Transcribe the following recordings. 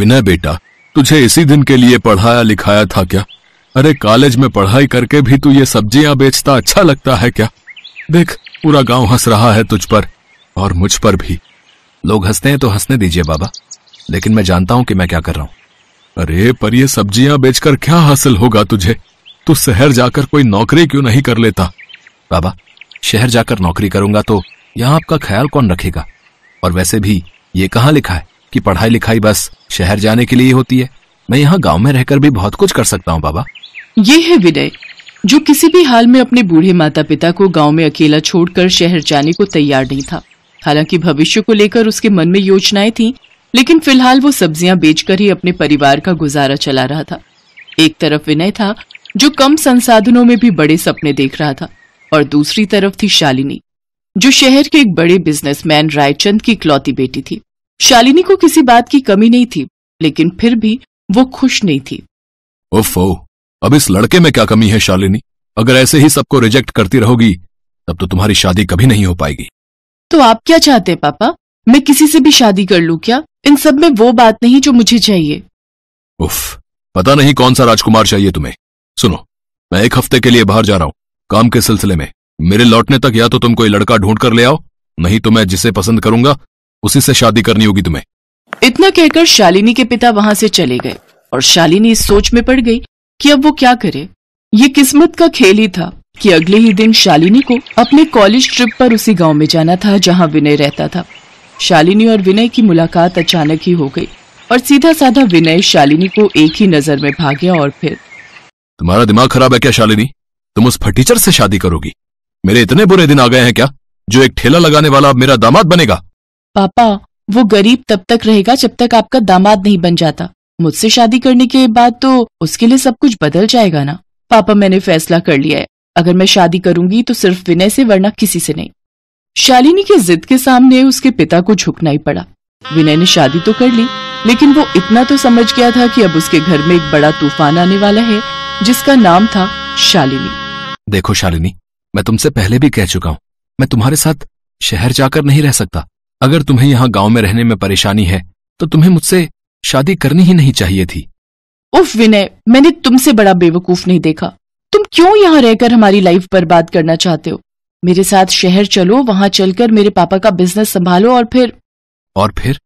विनय बेटा तुझे इसी दिन के लिए पढ़ाया लिखाया था क्या अरे कॉलेज में पढ़ाई करके भी तू ये सब्जियां बेचता अच्छा लगता है क्या देख पूरा गांव हंस रहा है तुझ पर और मुझ पर भी लोग हंसते हैं तो हंसने दीजिए बाबा लेकिन मैं जानता हूं कि मैं क्या कर रहा हूं अरे पर ये सब्जियां बेचकर क्या हासिल होगा तुझे तू शहर जाकर कोई नौकरी क्यों नहीं कर लेता बाबा शहर जाकर नौकरी करूंगा तो यहाँ आपका ख्याल कौन रखेगा और वैसे भी ये कहाँ लिखा है कि पढ़ाई लिखाई बस शहर जाने के लिए होती है मैं यहाँ गांव में रहकर भी बहुत कुछ कर सकता हूँ बाबा ये है विनय जो किसी भी हाल में अपने बूढ़े माता पिता को गांव में अकेला छोड़कर शहर जाने को तैयार नहीं था हालांकि भविष्य को लेकर उसके मन में योजनाएं थी लेकिन फिलहाल वो सब्जियां बेचकर ही अपने परिवार का गुजारा चला रहा था एक तरफ विनय था जो कम संसाधनों में भी बड़े सपने देख रहा था और दूसरी तरफ थी शालिनी जो शहर के एक बड़े बिजनेसमैन रायचंद की इकलौती बेटी थी शालिनी को किसी बात की कमी नहीं थी लेकिन फिर भी वो खुश नहीं थी ओफो अब इस लड़के में क्या कमी है शालिनी अगर ऐसे ही सबको रिजेक्ट करती रहोगी तब तो तुम्हारी शादी कभी नहीं हो पाएगी तो आप क्या चाहते हैं पापा मैं किसी से भी शादी कर लू क्या इन सब में वो बात नहीं जो मुझे चाहिए उफ पता नहीं कौन सा राजकुमार चाहिए तुम्हें सुनो मैं एक हफ्ते के लिए बाहर जा रहा हूँ काम के सिलसिले में मेरे लौटने तक या तो तुम कोई लड़का ढूंढ कर ले आओ नहीं तो मैं जिसे पसंद करूंगा उसी से शादी करनी होगी तुम्हें इतना कहकर शालिनी के पिता वहां से चले गए और शालिनी इस सोच में पड़ गई कि अब वो क्या करे ये किस्मत का खेल ही था कि अगले ही दिन शालिनी को अपने कॉलेज ट्रिप पर उसी गांव में जाना था जहां विनय रहता था शालिनी और विनय की मुलाकात अचानक ही हो गई और सीधा साधा विनय शालिनी को एक ही नजर में भाग गया और फिर तुम्हारा दिमाग खराब है क्या शालिनी तुम उस फटीचर से शादी करोगी मेरे इतने बुरे दिन आ गए हैं क्या जो एक ठेला लगाने वाला अब मेरा दामाद बनेगा पापा वो गरीब तब तक रहेगा जब तक आपका दामाद नहीं बन जाता मुझसे शादी करने के बाद तो उसके लिए सब कुछ बदल जाएगा ना पापा मैंने फैसला कर लिया है अगर मैं शादी करूंगी तो सिर्फ विनय से वरना किसी से नहीं शालिनी की जिद के सामने उसके पिता को झुकना ही पड़ा विनय ने शादी तो कर ली लेकिन वो इतना तो समझ गया था कि अब उसके घर में एक बड़ा तूफान आने वाला है जिसका नाम था शालिनी देखो शालिनी मैं तुमसे पहले भी कह चुका हूँ मैं तुम्हारे साथ शहर जाकर नहीं रह सकता अगर तुम्हें यहां गांव में रहने में परेशानी है तो तुम्हें मुझसे शादी करनी ही नहीं चाहिए थी उफ विनय मैंने तुमसे बड़ा बेवकूफ नहीं देखा तुम क्यों यहाँ रहकर हमारी लाइफ बर्बाद करना चाहते हो मेरे साथ शहर चलो वहां चलकर मेरे पापा का बिजनेस संभालो और फिर और फिर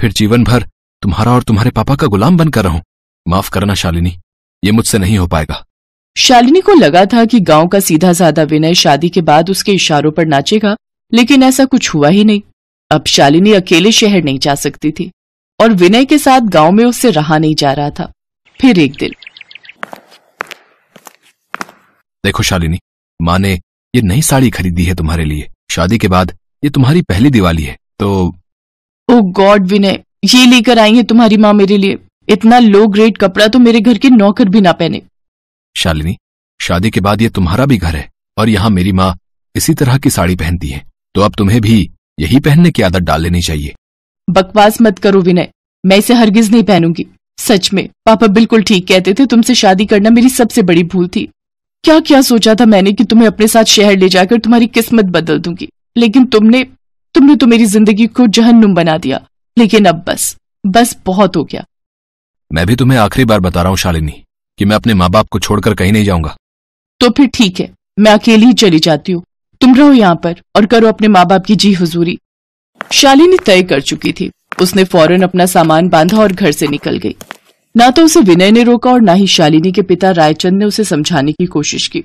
फिर जीवन भर तुम्हारा और तुम्हारे पापा का गुलाम बनकर रहूं माफ करना शालिनी ये मुझसे नहीं हो पाएगा शालिनी को लगा था कि गांव का सीधा साधा विनय शादी के बाद उसके इशारों पर नाचेगा लेकिन ऐसा कुछ हुआ ही नहीं अब शालिनी अकेले शहर नहीं जा सकती थी और विनय के साथ गांव में उससे रहा नहीं जा रहा था फिर एक दिन देखो शालिनी माँ ने ये नई साड़ी खरीदी है तुम्हारे लिए शादी के बाद ये तुम्हारी पहली दिवाली है तो ओ गॉड विनय ये लेकर आई है तुम्हारी माँ मेरे लिए इतना लो ग्रेड कपड़ा तो मेरे घर के नौकर भी ना पहने शालिनी शादी के बाद ये तुम्हारा भी घर है और यहाँ मेरी माँ इसी तरह की साड़ी पहनती है तो अब तुम्हें भी यही पहनने की आदत डाल लेनी चाहिए बकवास मत करो विनय मैं इसे हरगिज नहीं पहनूंगी सच में पापा बिल्कुल ठीक कहते थे तुमसे शादी करना मेरी सबसे बड़ी भूल थी क्या क्या सोचा था मैंने कि तुम्हें अपने साथ शहर ले जाकर तुम्हारी किस्मत बदल दूंगी लेकिन तुमने तुमने तो मेरी जिंदगी को जहन्नुम बना दिया लेकिन अब बस बस बहुत हो गया मैं भी तुम्हें आखिरी बार बता रहा हूँ शालिनी कि मैं अपने माँ बाप को छोड़कर कहीं नहीं जाऊंगा तो फिर ठीक है मैं अकेली ही चली जाती हूँ तुम रहो यहाँ पर और करो अपने माँ बाप की जी हजूरी शालिनी तय कर चुकी थी उसने फौरन अपना सामान बांधा और घर से निकल गई ना तो उसे विनय ने रोका और ना ही शालिनी के पिता रायचंद ने उसे समझाने की कोशिश की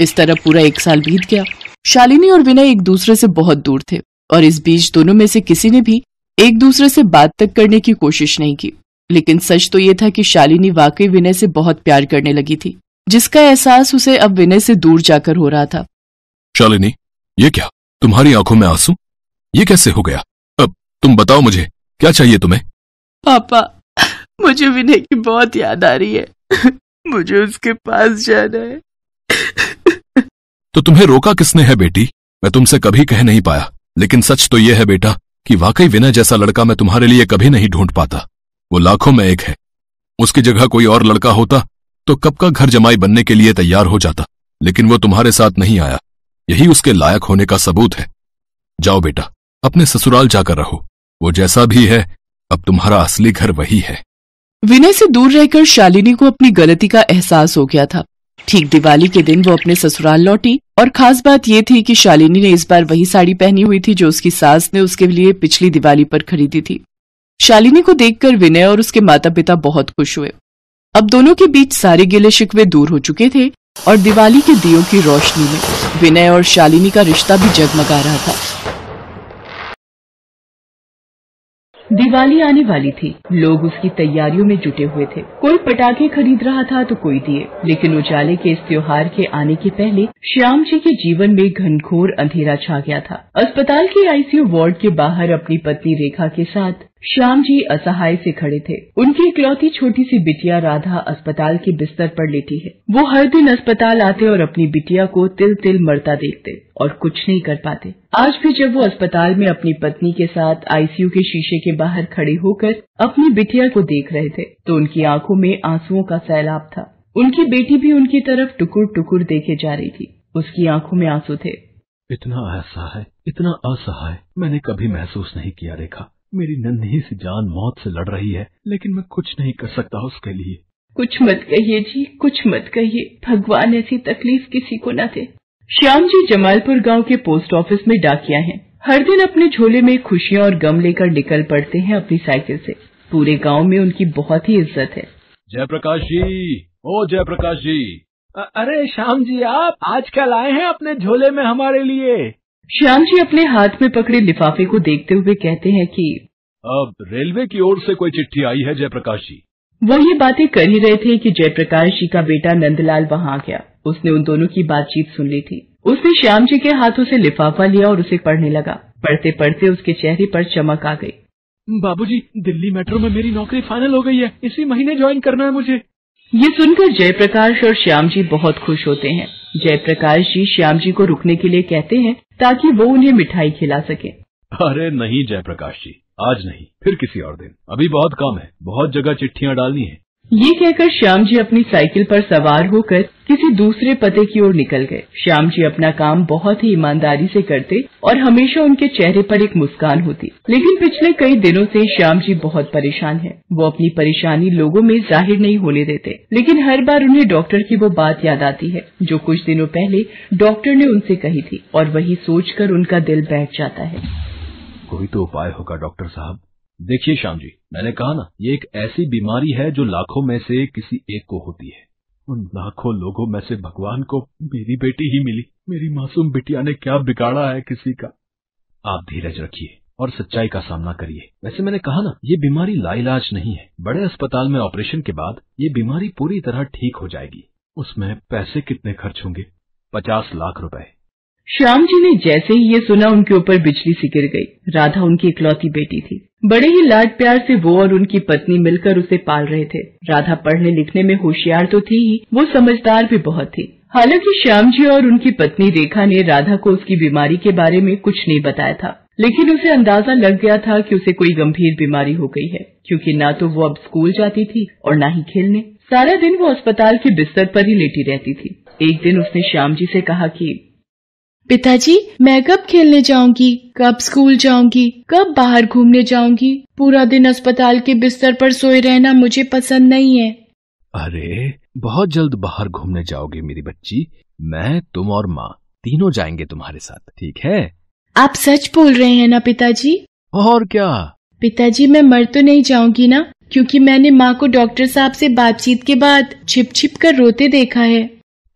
इस तरह पूरा एक साल बीत गया शालिनी और विनय एक दूसरे से बहुत दूर थे और इस बीच दोनों में से किसी ने भी एक दूसरे से बात तक करने की कोशिश नहीं की लेकिन सच तो ये था कि शालिनी वाकई विनय से बहुत प्यार करने लगी थी जिसका एहसास उसे अब विनय से दूर जाकर हो रहा था शालिनी ये क्या तुम्हारी आंखों में आंसू ये कैसे हो गया अब तुम बताओ मुझे क्या चाहिए तुम्हें पापा मुझे विनय की बहुत याद आ रही है मुझे उसके पास जाना है तो तुम्हें रोका किसने है बेटी मैं तुमसे कभी कह नहीं पाया लेकिन सच तो यह है बेटा कि वाकई विनय जैसा लड़का मैं तुम्हारे लिए कभी नहीं ढूंढ पाता वो लाखों में एक है उसकी जगह कोई और लड़का होता तो कब का घर जमाई बनने के लिए तैयार हो जाता लेकिन वो तुम्हारे साथ नहीं आया यही उसके लायक होने का सबूत है जाओ बेटा अपने ससुराल जाकर रहो वो जैसा भी है अब तुम्हारा असली घर वही है विनय से दूर रहकर शालिनी को अपनी गलती का एहसास हो गया था ठीक दिवाली के दिन वो अपने ससुराल लौटी और खास बात ये थी कि शालिनी ने इस बार वही साड़ी पहनी हुई थी जो उसकी सास ने उसके लिए पिछली दिवाली पर खरीदी थी शालिनी को देखकर विनय और उसके माता पिता बहुत खुश हुए अब दोनों के बीच सारे गिले शिकवे दूर हो चुके थे और दिवाली के दियों की रोशनी में विनय और शालिनी का रिश्ता भी जगमगा रहा था दिवाली आने वाली थी लोग उसकी तैयारियों में जुटे हुए थे कोई पटाखे खरीद रहा था तो कोई दिए लेकिन उजाले के इस त्योहार के आने के पहले श्याम जी के जीवन में घनघोर अंधेरा छा गया था अस्पताल के आईसीयू वार्ड के बाहर अपनी पत्नी रेखा के साथ श्याम जी असहाय से खड़े थे उनकी इकलौती छोटी सी बिटिया राधा अस्पताल के बिस्तर पर लेटी है वो हर दिन अस्पताल आते और अपनी बिटिया को तिल तिल मरता देखते और कुछ नहीं कर पाते आज भी जब वो अस्पताल में अपनी पत्नी के साथ आईसीयू के शीशे के बाहर खड़े होकर अपनी बिटिया को देख रहे थे तो उनकी आंखों में आंसुओं का सैलाब था उनकी बेटी भी उनकी तरफ टुकुर टुकुर देखे जा रही थी उसकी आंखों में आंसू थे इतना असहाय इतना असहाय मैंने कभी महसूस नहीं किया रेखा मेरी नन्ही सी जान मौत से लड़ रही है लेकिन मैं कुछ नहीं कर सकता उसके लिए कुछ मत कहिए जी कुछ मत कहिए भगवान ऐसी तकलीफ किसी को न दे श्याम जी जमालपुर गांव के पोस्ट ऑफिस में डाकिया हैं। हर दिन अपने झोले में खुशियां और गम लेकर निकल पड़ते हैं अपनी साइकिल से पूरे गांव में उनकी बहुत ही इज्जत है जयप्रकाश जी ओ जयप्रकाश जी अरे श्याम जी आप आज कल आए हैं अपने झोले में हमारे लिए श्याम जी अपने हाथ में पकड़े लिफाफे को देखते हुए कहते हैं कि अब रेलवे की ओर से कोई चिट्ठी आई है जयप्रकाश जी वो ये बातें कर ही रहे थे कि जयप्रकाश जी का बेटा नंदलाल वहाँ आ गया उसने उन दोनों की बातचीत सुन ली थी उसने श्याम जी के हाथों से लिफाफा लिया और उसे पढ़ने लगा पढ़ते पढ़ते उसके चेहरे पर चमक आ गई बाबूजी दिल्ली मेट्रो में मेरी नौकरी फाइनल हो गई है इसी महीने ज्वाइन करना है मुझे ये सुनकर जयप्रकाश और श्याम जी बहुत खुश होते हैं जयप्रकाश जी श्याम जी को रुकने के लिए कहते हैं ताकि वो उन्हें मिठाई खिला सके अरे नहीं जयप्रकाश जी आज नहीं फिर किसी और दिन अभी बहुत काम है बहुत जगह चिट्ठियां डालनी है ये कहकर श्याम जी अपनी साइकिल पर सवार होकर किसी दूसरे पते की ओर निकल गए श्याम जी अपना काम बहुत ही ईमानदारी से करते और हमेशा उनके चेहरे पर एक मुस्कान होती लेकिन पिछले कई दिनों से श्याम जी बहुत परेशान हैं। वो अपनी परेशानी लोगों में जाहिर नहीं होने देते लेकिन हर बार उन्हें डॉक्टर की वो बात याद आती है जो कुछ दिनों पहले डॉक्टर ने उनसे कही थी और वही सोच उनका दिल बैठ जाता है कोई तो उपाय होगा डॉक्टर साहब देखिए श्याम जी मैंने कहा ना ये एक ऐसी बीमारी है जो लाखों में से किसी एक को होती है उन लाखों लोगों में से भगवान को मेरी बेटी ही मिली मेरी मासूम बिटिया ने क्या बिगाड़ा है किसी का आप धीरज रखिए और सच्चाई का सामना करिए वैसे मैंने कहा ना ये बीमारी लाइलाज नहीं है बड़े अस्पताल में ऑपरेशन के बाद ये बीमारी पूरी तरह ठीक हो जाएगी उसमें पैसे कितने खर्च होंगे पचास लाख रुपए श्याम जी ने जैसे ही ये सुना उनके ऊपर बिजली सी गिर गई राधा उनकी इकलौती बेटी थी बड़े ही लाड प्यार से वो और उनकी पत्नी मिलकर उसे पाल रहे थे राधा पढ़ने लिखने में होशियार तो थी ही वो समझदार भी बहुत थी हालांकि श्याम जी और उनकी पत्नी रेखा ने राधा को उसकी बीमारी के बारे में कुछ नहीं बताया था लेकिन उसे अंदाजा लग गया था कि उसे कोई गंभीर बीमारी हो गई है क्योंकि ना तो वो अब स्कूल जाती थी और ना ही खेलने सारा दिन वो अस्पताल के बिस्तर पर ही लेटी रहती थी एक दिन उसने श्याम जी से कहा कि पिताजी मैं कब खेलने जाऊंगी कब स्कूल जाऊंगी कब बाहर घूमने जाऊंगी पूरा दिन अस्पताल के बिस्तर पर सोए रहना मुझे पसंद नहीं है अरे बहुत जल्द बाहर घूमने जाओगे मेरी बच्ची मैं तुम और माँ तीनों जाएंगे तुम्हारे साथ ठीक है आप सच बोल रहे हैं ना पिताजी और क्या पिताजी मैं मर तो नहीं जाऊंगी ना क्योंकि मैंने माँ को डॉक्टर साहब से बातचीत के बाद छिप छिप कर रोते देखा है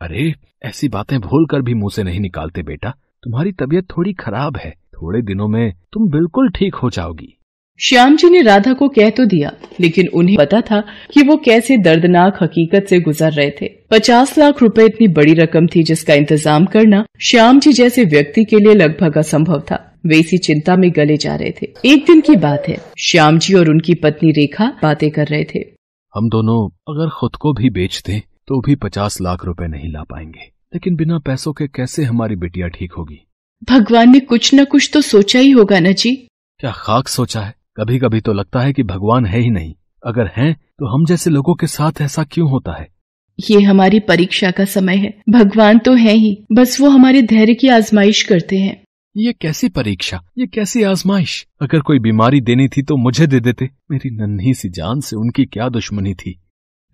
अरे ऐसी बातें भूल कर भी मुंह से नहीं निकालते बेटा तुम्हारी तबीयत थोड़ी खराब है थोड़े दिनों में तुम बिल्कुल ठीक हो जाओगी श्याम जी ने राधा को कह तो दिया लेकिन उन्हें पता था कि वो कैसे दर्दनाक हकीकत से गुजर रहे थे पचास लाख रुपए इतनी बड़ी रकम थी जिसका इंतजाम करना श्याम जी जैसे व्यक्ति के लिए लगभग असंभव था वे इसी चिंता में गले जा रहे थे एक दिन की बात है श्याम जी और उनकी पत्नी रेखा बातें कर रहे थे हम दोनों अगर खुद को भी बेच दें तो भी पचास लाख रुपए नहीं ला पाएंगे लेकिन बिना पैसों के कैसे हमारी बेटिया ठीक होगी भगवान ने कुछ न कुछ तो सोचा ही होगा ना जी क्या खाक सोचा है कभी कभी तो लगता है कि भगवान है ही नहीं अगर है तो हम जैसे लोगों के साथ ऐसा क्यों होता है ये हमारी परीक्षा का समय है भगवान तो है ही बस वो हमारे धैर्य की आजमाइश करते हैं ये कैसी परीक्षा ये कैसी आजमाइश अगर कोई बीमारी देनी थी तो मुझे दे देते मेरी नन्ही सी जान से उनकी क्या दुश्मनी थी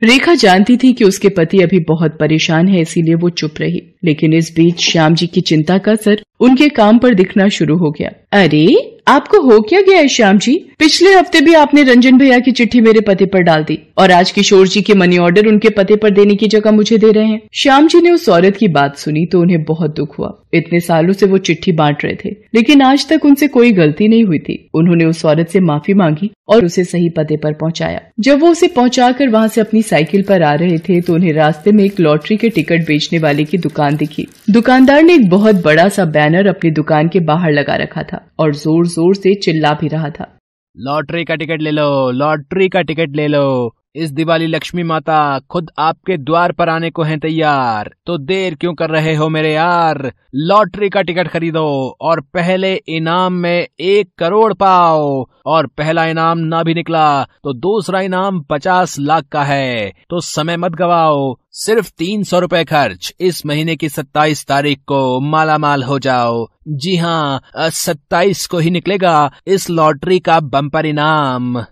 रेखा जानती थी कि उसके पति अभी बहुत परेशान है इसीलिए वो चुप रही लेकिन इस बीच श्याम जी की चिंता का असर उनके काम पर दिखना शुरू हो गया अरे आपको हो क्या गया है श्याम जी पिछले हफ्ते भी आपने रंजन भैया की चिट्ठी मेरे पते पर डाल दी और आज किशोर जी के मनी ऑर्डर उनके पते पर देने की जगह मुझे दे रहे हैं श्याम जी ने उस औरत की बात सुनी तो उन्हें बहुत दुख हुआ इतने सालों से वो चिट्ठी बांट रहे थे लेकिन आज तक उनसे कोई गलती नहीं हुई थी उन्होंने उस औरत से माफी मांगी और उसे सही पते पर पहुंचाया जब वो उसे कर वहाँ से अपनी साइकिल पर आ रहे थे तो उन्हें रास्ते में एक लॉटरी के टिकट बेचने वाले की दुकान दिखी दुकानदार ने एक बहुत बड़ा सा बैनर अपनी दुकान के बाहर लगा रखा था था और जोर जोर से चिल्ला भी रहा था लॉटरी का टिकट ले लो लॉटरी का टिकट ले लो इस दिवाली लक्ष्मी माता खुद आपके द्वार पर आने को हैं तैयार तो देर क्यों कर रहे हो मेरे यार लॉटरी का टिकट खरीदो और पहले इनाम में एक करोड़ पाओ और पहला इनाम ना भी निकला तो दूसरा इनाम पचास लाख का है तो समय मत गवाओ सिर्फ तीन सौ रूपए खर्च इस महीने की सत्ताईस तारीख को माला माल हो जाओ जी हाँ सत्ताईस को ही निकलेगा इस लॉटरी का बम्पर इनाम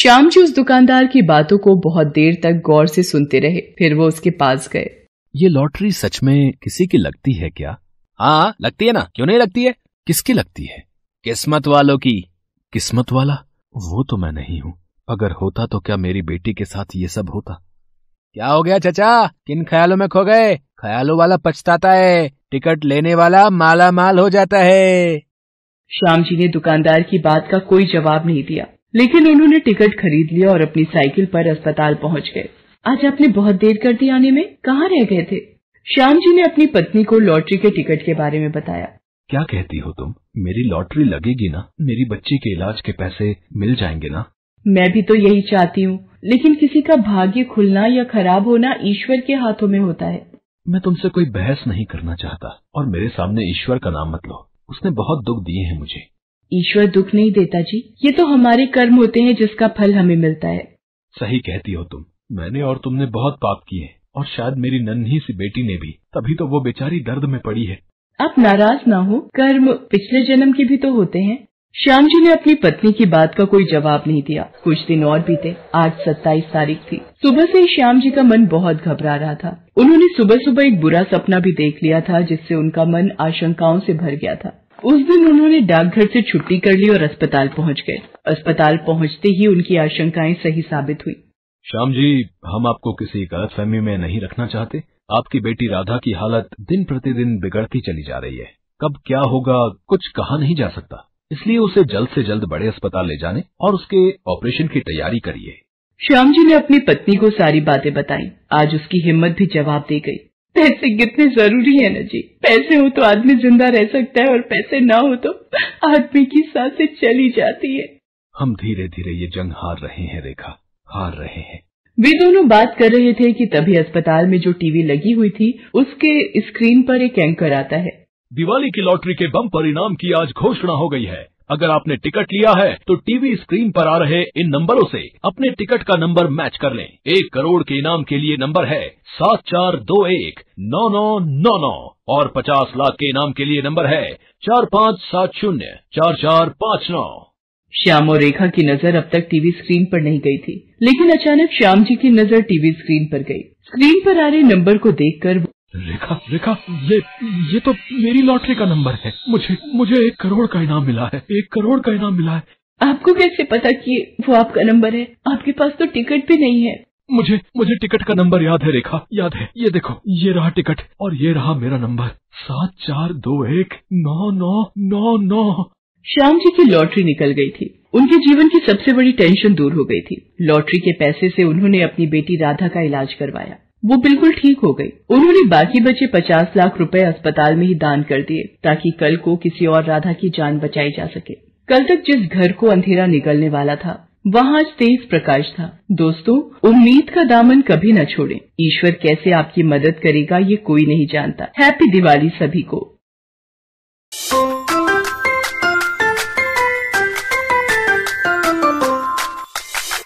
श्याम जी उस दुकानदार की बातों को बहुत देर तक गौर से सुनते रहे फिर वो उसके पास गए ये लॉटरी सच में किसी की लगती है क्या हाँ लगती है ना क्यों नहीं लगती है किसकी लगती है किस्मत वालों की किस्मत वाला वो तो मैं नहीं हूँ अगर होता तो क्या मेरी बेटी के साथ ये सब होता क्या हो गया चचा किन ख्यालों में खो गए ख्यालों वाला पछताता है टिकट लेने वाला माला माल हो जाता है श्याम जी ने दुकानदार की बात का कोई जवाब नहीं दिया लेकिन उन्होंने टिकट खरीद लिया और अपनी साइकिल पर अस्पताल पहुंच गए आज आपने बहुत देर कर दी आने में कहाँ रह गए थे श्याम जी ने अपनी पत्नी को लॉटरी के टिकट के बारे में बताया क्या कहती हो तुम मेरी लॉटरी लगेगी ना मेरी बच्ची के इलाज के पैसे मिल जाएंगे ना मैं भी तो यही चाहती हूँ लेकिन किसी का भाग्य खुलना या खराब होना ईश्वर के हाथों में होता है मैं तुमसे कोई बहस नहीं करना चाहता और मेरे सामने ईश्वर का नाम मत लो उसने बहुत दुख दिए हैं मुझे ईश्वर दुख नहीं देता जी ये तो हमारे कर्म होते हैं जिसका फल हमें मिलता है सही कहती हो तुम मैंने और तुमने बहुत पाप किए और शायद मेरी नन्ही सी बेटी ने भी तभी तो वो बेचारी दर्द में पड़ी है आप नाराज ना हो कर्म पिछले जन्म के भी तो होते हैं श्याम जी ने अपनी पत्नी की बात का कोई जवाब नहीं दिया कुछ दिन और बीते आज सत्ताईस तारीख थी सुबह से ही श्याम जी का मन बहुत घबरा रहा था उन्होंने सुबह सुबह एक बुरा सपना भी देख लिया था जिससे उनका मन आशंकाओं से भर गया था उस दिन उन्होंने डाकघर से छुट्टी कर ली और अस्पताल पहुंच गए अस्पताल पहुंचते ही उनकी आशंकाएं सही साबित हुई श्याम जी हम आपको किसी गलतफहमी में नहीं रखना चाहते आपकी बेटी राधा की हालत दिन प्रतिदिन बिगड़ती चली जा रही है कब क्या होगा कुछ कहा नहीं जा सकता इसलिए उसे जल्द से जल्द बड़े अस्पताल ले जाने और उसके ऑपरेशन की तैयारी करिए श्याम जी ने अपनी पत्नी को सारी बातें बताई आज उसकी हिम्मत भी जवाब दे गई पैसे कितने जरूरी है ना जी पैसे हो तो आदमी जिंदा रह सकता है और पैसे ना हो तो आदमी की सांसें चली जाती है हम धीरे धीरे ये जंग हार रहे हैं रेखा हार रहे हैं वे दोनों बात कर रहे थे कि तभी अस्पताल में जो टीवी लगी हुई थी उसके स्क्रीन पर एक एंकर आता है दिवाली की लॉटरी के बम परिणाम की आज घोषणा हो गई है अगर आपने टिकट लिया है तो टीवी स्क्रीन पर आ रहे इन नंबरों से अपने टिकट का नंबर मैच कर लें एक करोड़ के इनाम के लिए नंबर है सात चार दो एक नौ नौ नौ नौ और पचास लाख के इनाम के लिए नंबर है चार पाँच सात शून्य चार चार पाँच नौ श्याम और रेखा की नजर अब तक टीवी स्क्रीन पर नहीं गई थी लेकिन अचानक श्याम जी की नजर टीवी स्क्रीन पर गई स्क्रीन पर आ रहे नंबर को देखकर रेखा रेखा ये ये तो मेरी लॉटरी का नंबर है मुझे मुझे एक करोड़ का इनाम मिला है एक करोड़ का इनाम मिला है आपको कैसे पता कि वो आपका नंबर है आपके पास तो टिकट भी नहीं है मुझे मुझे टिकट का नंबर याद है रेखा याद है ये देखो ये रहा टिकट और ये रहा मेरा नंबर सात चार दो एक नौ नौ नौ नौ श्याम जी की लॉटरी निकल गई थी उनके जीवन की सबसे बड़ी टेंशन दूर हो गई थी लॉटरी के पैसे से उन्होंने अपनी बेटी राधा का इलाज करवाया वो बिल्कुल ठीक हो गई उन्होंने बाकी बचे पचास लाख रुपए अस्पताल में ही दान कर दिए ताकि कल को किसी और राधा की जान बचाई जा सके कल तक जिस घर को अंधेरा निकलने वाला था वहाँ आज तेज प्रकाश था दोस्तों उम्मीद का दामन कभी न छोड़ें। ईश्वर कैसे आपकी मदद करेगा ये कोई नहीं जानता हैप्पी दिवाली सभी को